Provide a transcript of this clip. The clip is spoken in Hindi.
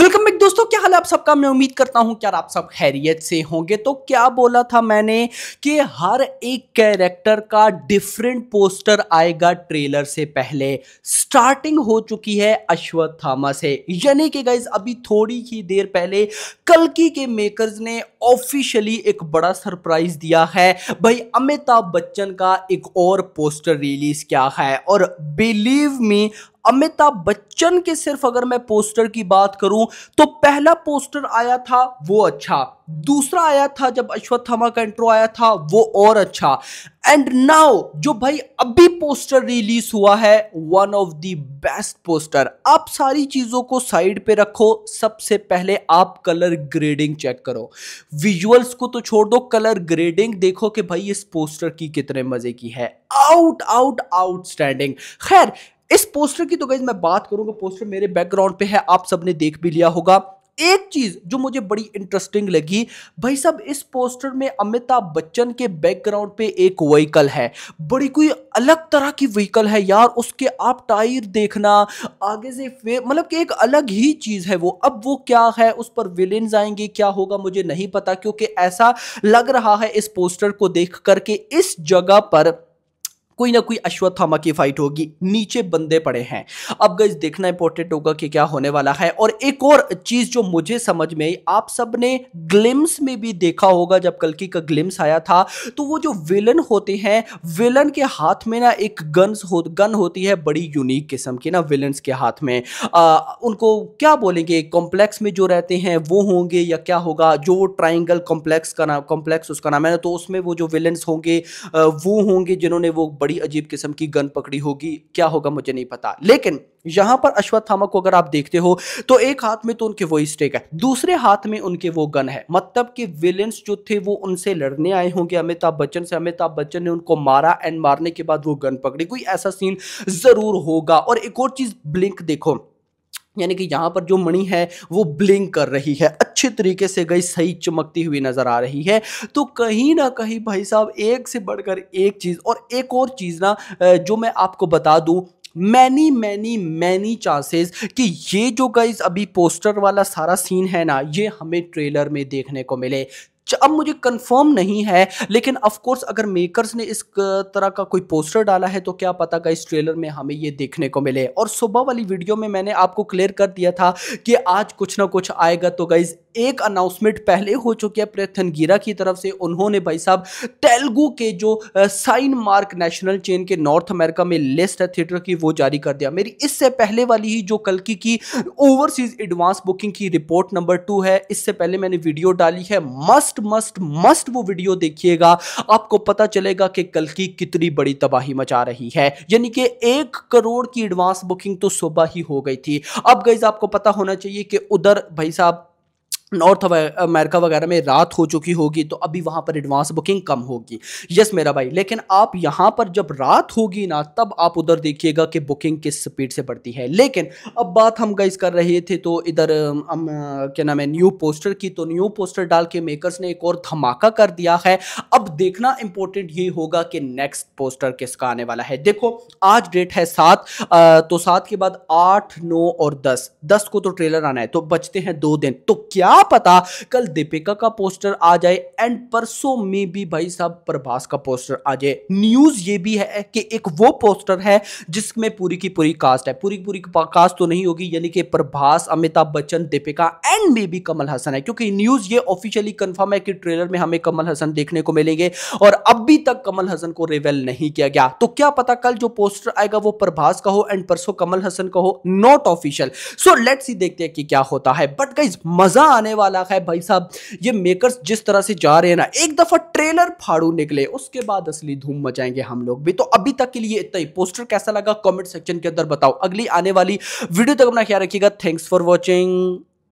वेलकम बैक दोस्तों क्या हाल है आप सबका मैं उम्मीद करता हूं क्या आप सब खैरियत से होंगे तो क्या बोला था मैंने कि हर एक कैरेक्टर का डिफरेंट पोस्टर आएगा ट्रेलर से पहले स्टार्टिंग हो चुकी है अश्वत्थामा से यानी कि गाइज अभी थोड़ी ही देर पहले कलकी के मेकर्स ने ऑफिशियली एक बड़ा सरप्राइज दिया है भाई अमिताभ बच्चन का एक और पोस्टर रिलीज क्या है और बिलीव मी अमिताभ बच्चन के सिर्फ अगर मैं पोस्टर की बात करूं तो पहला पोस्टर आया था वो अच्छा दूसरा आया था जब अश्वत्थामा का इंट्रो आया था वो और अच्छा एंड नाउ जो भाई अभी पोस्टर रिलीज हुआ है one of the best poster आप सारी चीजों को साइड पे रखो सबसे पहले आप कलर ग्रेडिंग चेक करो विजुअल्स को तो छोड़ दो कलर ग्रेडिंग देखो कि भाई इस पोस्टर की कितने मजे की है आउट आउट आउटस्टैंडिंग खैर इस पोस्टर की तो गई मैं बात करूंगा पोस्टर मेरे बैकग्राउंड पे है आप सबने देख भी लिया होगा एक चीज जो मुझे बड़ी इंटरेस्टिंग लगी भाई साहब इस पोस्टर में अमिताभ बच्चन के बैकग्राउंड पे एक व्हीकल है बड़ी कोई अलग तरह की व्हीकल है यार उसके आप टायर देखना आगे से मतलब कि एक अलग ही चीज है वो अब वो क्या है उस पर विलेन आएंगे क्या होगा मुझे नहीं पता क्योंकि ऐसा लग रहा है इस पोस्टर को देख करके इस जगह पर कोई ना कोई अश्वत्थामा की फाइट होगी नीचे बंदे पड़े हैं अब गई देखना इंपॉर्टेंट होगा कि क्या होने वाला है और एक और चीज जो मुझे समझ में आई आप सब ने ग्लिम्स में भी देखा होगा जब कल का ग्लिम्स आया था तो वो जो विलन होते हैं विलन के हाथ में ना एक गन्स हो गन होती है बड़ी यूनिक किस्म की ना विलन के हाथ में आ, उनको क्या बोलेंगे कॉम्प्लेक्स में जो रहते हैं वो होंगे या क्या होगा जो ट्राइंगल कॉम्प्लेक्स का नाम कॉम्प्लेक्स उसका नाम है ना तो उसमें वो जो विलन होंगे वो होंगे जिन्होंने वो बड़ी बड़ी अजीब किस्म की गन पकड़ी होगी क्या होगा मुझे नहीं पता लेकिन यहां पर अश्वत्थामा को अगर आप देखते हो तो एक हाथ में तो उनके वो स्टेक है दूसरे हाथ में उनके वो गन है मतलब कि विलियंस जो थे वो उनसे लड़ने आए होंगे अमिताभ बच्चन से अमिताभ बच्चन ने उनको मारा एंड मारने के बाद वो गन पकड़ी कोई ऐसा सीन जरूर होगा और एक और चीज ब्लिंक देखो यानी कि यहाँ पर जो मणि है वो ब्लिंक कर रही है अच्छे तरीके से गई सही चमकती हुई नज़र आ रही है तो कहीं ना कहीं भाई साहब एक से बढ़कर एक चीज़ और एक और चीज़ ना जो मैं आपको बता दूँ मैनी मैनी मैनी चांसेस कि ये जो गाइज अभी पोस्टर वाला सारा सीन है ना ये हमें ट्रेलर में देखने को मिले अच्छा, अब मुझे कंफर्म नहीं है लेकिन ऑफकोर्स अगर मेकर्स ने इस तरह का कोई पोस्टर डाला है तो क्या पता का इस ट्रेलर में हमें ये देखने को मिले और सुबह वाली वीडियो में मैंने आपको क्लियर कर दिया था कि आज कुछ ना कुछ आएगा तो गाइज एक अनाउंसमेंट पहले हो चुकी है प्रथनगीरा की तरफ से उन्होंने भाई साहब तेलुगु के जो साइन मार्क नेशनल चेन के नॉर्थ अमेरिका में लिस्ट है थिएटर की वो जारी कर दिया मेरी इससे पहले वाली ही जो कल की की ओवरसीज एडवांस बुकिंग की रिपोर्ट नंबर टू है इससे पहले मैंने वीडियो डाली है मस्ट मस्ट मस्ट वो वीडियो देखिएगा आपको पता चलेगा कि कल की कितनी बड़ी तबाही मचा रही है यानी कि एक करोड़ की एडवांस बुकिंग तो सुबह ही हो गई थी अब गई आपको पता होना चाहिए कि उधर भाई साहब नॉर्थ अमेरिका वगैरह में रात हो चुकी होगी तो अभी वहाँ पर एडवांस बुकिंग कम होगी यस मेरा भाई लेकिन आप यहाँ पर जब रात होगी ना तब आप उधर देखिएगा कि बुकिंग किस स्पीड से बढ़ती है लेकिन अब बात हम गाइस कर रहे थे तो इधर हम क्या नाम है न्यू पोस्टर की तो न्यू पोस्टर डाल के मेकर्स ने एक और धमाका कर दिया है अब देखना इम्पोर्टेंट ये होगा कि नेक्स्ट पोस्टर किसका आने वाला है देखो आज डेट है सात तो सात के बाद आठ नौ और दस दस को तो ट्रेलर आना है तो बचते हैं दो दिन तो क्या क्या पता कल दीपिका का पोस्टर आ जाए एंड परसों में भी भाई साहब प्रभास का पोस्टर आ जाए न्यूज ये भी है कि एक वो पोस्टर है जिसमें पूरी की पूरी कास्ट है पूरी पूरी कास्ट तो नहीं होगी यानी कि प्रभास अमिताभ बच्चन दीपिका एंड मे भी कमल हसन है क्योंकि न्यूज ये ऑफिशियली कंफर्म है कि ट्रेलर में हमें कमल हसन देखने को मिलेंगे और अभी तक कमल हसन को रिवेल नहीं किया गया तो क्या पता कल जो पोस्टर आएगा वो प्रभास का हो एंड परसों कमल हसन का हो नॉट ऑफिशियल सो लेट्स ही देखते हैं कि क्या होता है बट गाइज मजा आने आने वाला है भाई साहब ये मेकर्स जिस तरह से जा रहे हैं ना एक दफ़ा ट्रेलर फाड़ू निकले उसके बाद असली धूम मचाएंगे हम लोग भी तो अभी तक के लिए इतना ही पोस्टर कैसा लगा कमेंट सेक्शन के अंदर बताओ अगली आने वाली वीडियो तक अपना ख्याल रखिएगा थैंक्स फॉर वॉचिंग